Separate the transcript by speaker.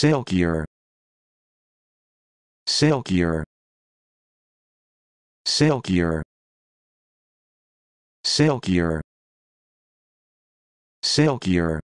Speaker 1: silkier silkier silkier silkier silkier